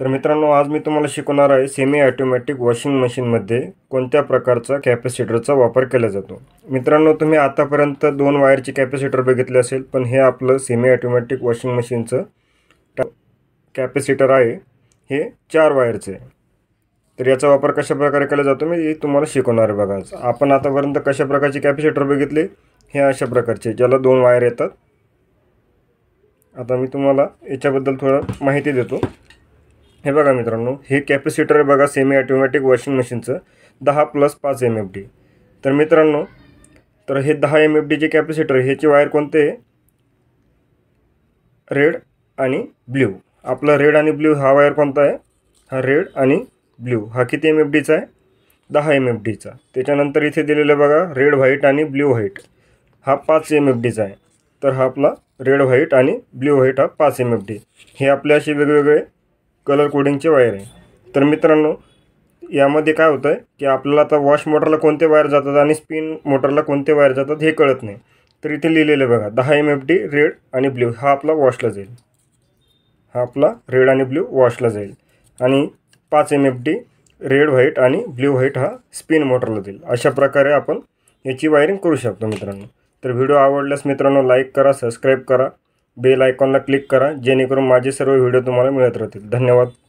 तर मित्रांनो आज मी तुम्हाला शिकवणार आहे सेमी ऑटोमॅटिक वॉशिंग मशीनमध्ये कोणत्या प्रकारचा कॅपॅसिटरचा वापर केला जातो मित्रांनो तुम्ही आतापर्यंत दोन वायरचे कॅपॅसिटर बघितले असेल पण हे आपलं सेमी ऑटोमॅटिक वॉशिंग मशीनचं कॅपॅसिटर आहे हे चार वायरचे आहे तर याचा वापर कशाप्रकारे केला जातो मी तुम्हाला शिकवणार आहे बघा आपण आतापर्यंत कशा प्रकारचे कॅपॅसिटर बघितले हे अशा प्रकारचे ज्याला दोन वायर येतात आता मी तुम्हाला याच्याबद्दल थोडं माहिती देतो हे बघा मित्रांनो हे कॅपॅसिटर आहे बघा सेमी ॲटोमॅटिक वॉशिंग मशीनचं दहा प्लस पाच एम एफ डी तर मित्रांनो तर हे दहा एम एफ डीचे कॅपॅसिटर ह्याची वायर कोणते आहे रेड आणि ब्ल्यू आपला रेड आणि ब्ल्यू हा वायर कोणता आहे हा रेड आणि ब्ल्यू हा किती एम एफ डीचा आहे दहा एम एफ डीचा त्याच्यानंतर इथे दिलेलं बघा रेड व्हाईट आणि ब्ल्यू व्हाईट हा पाच एम एफ डीचा आहे तर हा आपला रेड व्हाईट आणि ब्ल्यू व्हाईट हा पाच एम एफ डी हे आपले असे वेगवेगळे कलर कोडिंगचे वायर आहे तर मित्रांनो यामध्ये काय होतं आहे की आपल्याला आता वॉश मोटरला कोणते वायर जातात आणि स्पिन मोटरला कोणते वायर जातात हे कळत नाही तर इथे लिहिलेलं बघा दहा एम एफ डी रेड आणि ब्ल्यू हा आपला वॉशला जाईल हा आपला रेड आणि ब्ल्यू वॉशला जाईल आणि पाच M F D red white आणि ब्ल्यू व्हाईट हा स्पिन मोटरला जाईल अशा प्रकारे आपण याची वायरिंग करू शकतो मित्रांनो तर व्हिडिओ आवडल्यास मित्रांनो लाईक करा सबस्क्राईब करा बेल आयकॉनला क्लिक करा जेणेकरून माझे सर्व व्हिडिओ तुम्हाला मिळत राहतील धन्यवाद